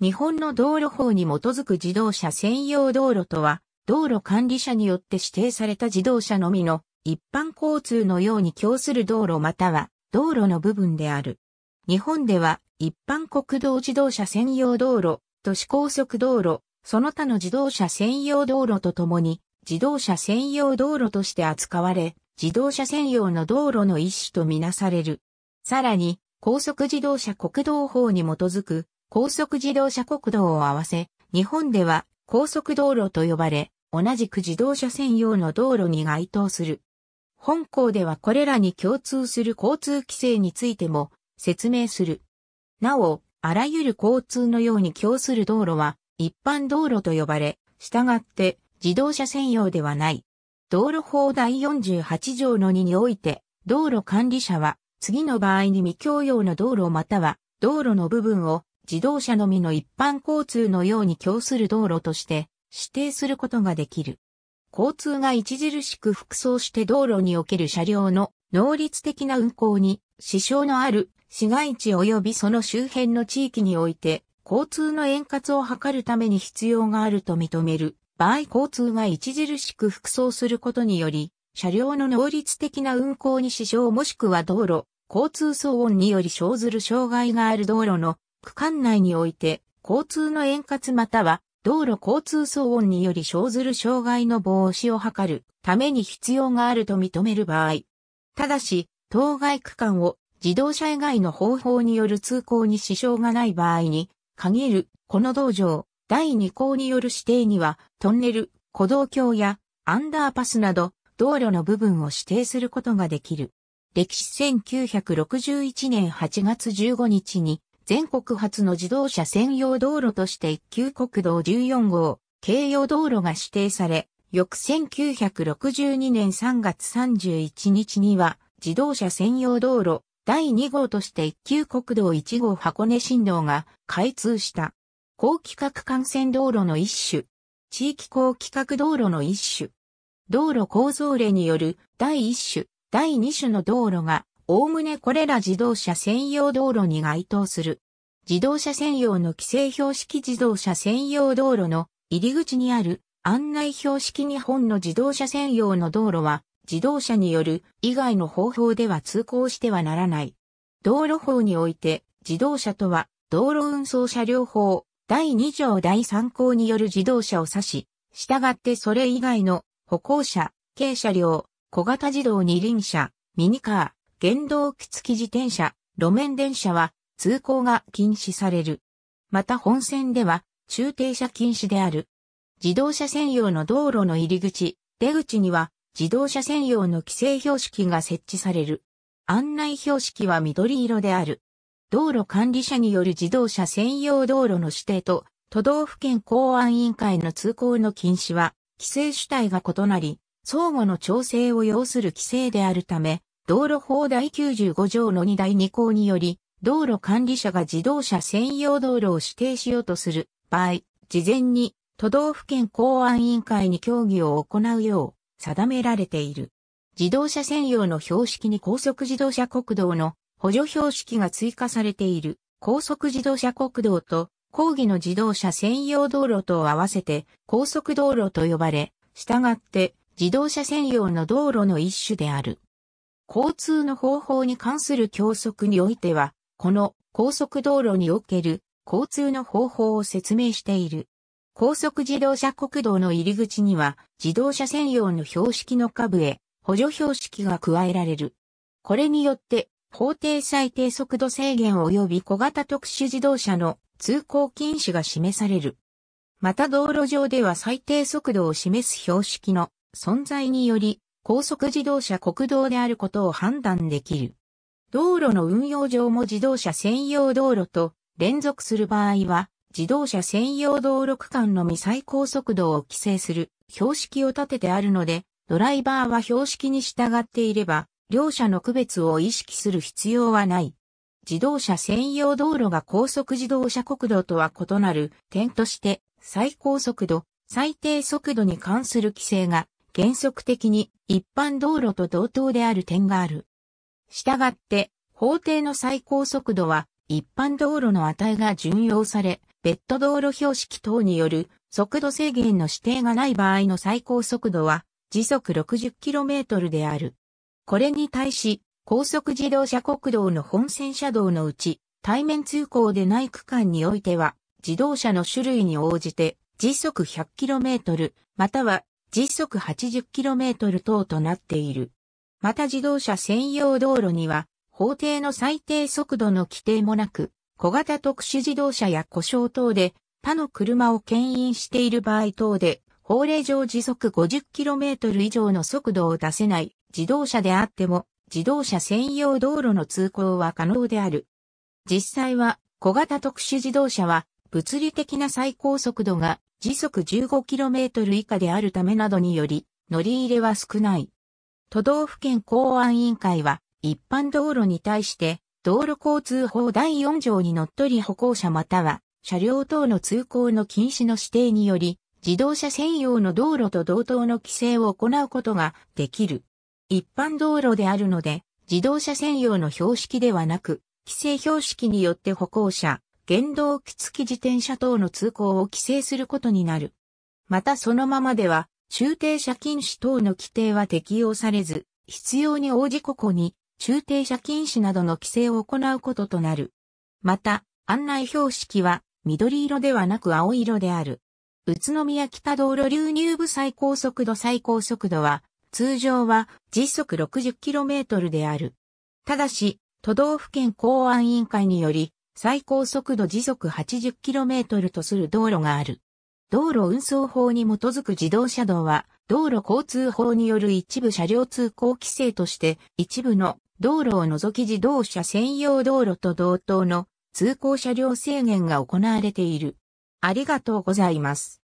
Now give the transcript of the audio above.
日本の道路法に基づく自動車専用道路とは、道路管理者によって指定された自動車のみの一般交通のように供する道路または道路の部分である。日本では一般国道自動車専用道路、都市高速道路、その他の自動車専用道路とともに自動車専用道路として扱われ、自動車専用の道路の一種とみなされる。さらに、高速自動車国道法に基づく高速自動車国道を合わせ、日本では高速道路と呼ばれ、同じく自動車専用の道路に該当する。本校ではこれらに共通する交通規制についても説明する。なお、あらゆる交通のように共する道路は一般道路と呼ばれ、従って自動車専用ではない。道路法第48条の2において、道路管理者は次の場合に未共用の道路または道路の部分を自動車のみの一般交通のように供する道路として指定することができる。交通が著しく服装して道路における車両の能率的な運行に支障のある市街地及びその周辺の地域において交通の円滑を図るために必要があると認める場合交通が著しく服装することにより車両の能率的な運行に支障もしくは道路交通騒音により生ずる障害がある道路の区間内において、交通の円滑または、道路交通騒音により生ずる障害の防止を図るために必要があると認める場合。ただし、当該区間を自動車以外の方法による通行に支障がない場合に、限る、この道場、第2項による指定には、トンネル、歩道橋や、アンダーパスなど、道路の部分を指定することができる。歴史1961年8月15日に、全国初の自動車専用道路として一級国道14号、京葉道路が指定され、翌1962年3月31日には、自動車専用道路第2号として一級国道1号箱根新道が開通した。高規格幹線道路の一種。地域高規格道路の一種。道路構造例による第1種、第2種の道路がおおむねこれら自動車専用道路に該当する。自動車専用の規制標識自動車専用道路の入り口にある案内標識日本の自動車専用の道路は自動車による以外の方法では通行してはならない。道路法において自動車とは道路運送車両法第2条第3項による自動車を指し、従ってそれ以外の歩行者、軽車両、小型自動二輪車、ミニカー、原動機付き自転車、路面電車は通行が禁止される。また本線では駐停車禁止である。自動車専用の道路の入り口、出口には自動車専用の規制標識が設置される。案内標識は緑色である。道路管理者による自動車専用道路の指定と都道府県公安委員会の通行の禁止は規制主体が異なり、相互の調整を要する規制であるため、道路法第95条の2第2項により、道路管理者が自動車専用道路を指定しようとする場合、事前に都道府県公安委員会に協議を行うよう定められている。自動車専用の標識に高速自動車国道の補助標識が追加されている高速自動車国道と講義の自動車専用道路とを合わせて高速道路と呼ばれ、従って自動車専用の道路の一種である。交通の方法に関する教則においては、この高速道路における交通の方法を説明している。高速自動車国道の入り口には自動車専用の標識の下部へ補助標識が加えられる。これによって法定最低速度制限及び小型特殊自動車の通行禁止が示される。また道路上では最低速度を示す標識の存在により高速自動車国道であることを判断できる。道路の運用上も自動車専用道路と連続する場合は、自動車専用道路区間のみ最高速度を規制する標識を立ててあるので、ドライバーは標識に従っていれば、両者の区別を意識する必要はない。自動車専用道路が高速自動車国道とは異なる点として、最高速度、最低速度に関する規制が原則的に一般道路と同等である点がある。したがって、法定の最高速度は一般道路の値が順用され、別途道路標識等による速度制限の指定がない場合の最高速度は時速 60km である。これに対し、高速自動車国道の本線車道のうち、対面通行でない区間においては、自動車の種類に応じて時速 100km、または時速 80km 等となっている。また自動車専用道路には、法定の最低速度の規定もなく、小型特殊自動車や故障等で他の車を牽引している場合等で、法令上時速 50km 以上の速度を出せない自動車であっても、自動車専用道路の通行は可能である。実際は、小型特殊自動車は、物理的な最高速度が時速 15km 以下であるためなどにより、乗り入れは少ない。都道府県公安委員会は、一般道路に対して、道路交通法第4条にのっとり歩行者または、車両等の通行の禁止の指定により、自動車専用の道路と同等の規制を行うことができる。一般道路であるので、自動車専用の標識ではなく、規制標識によって歩行者、原動機付き自転車等の通行を規制することになる。またそのままでは、駐停車禁止等の規定は適用されず、必要に応じここに、駐停車禁止などの規制を行うこととなる。また、案内標識は、緑色ではなく青色である。宇都宮北道路流入部最高速度最高速度は、通常は時速 60km である。ただし、都道府県公安委員会により、最高速度時速 80km とする道路がある。道路運送法に基づく自動車道は、道路交通法による一部車両通行規制として、一部の道路を除き自動車専用道路と同等の通行車両制限が行われている。ありがとうございます。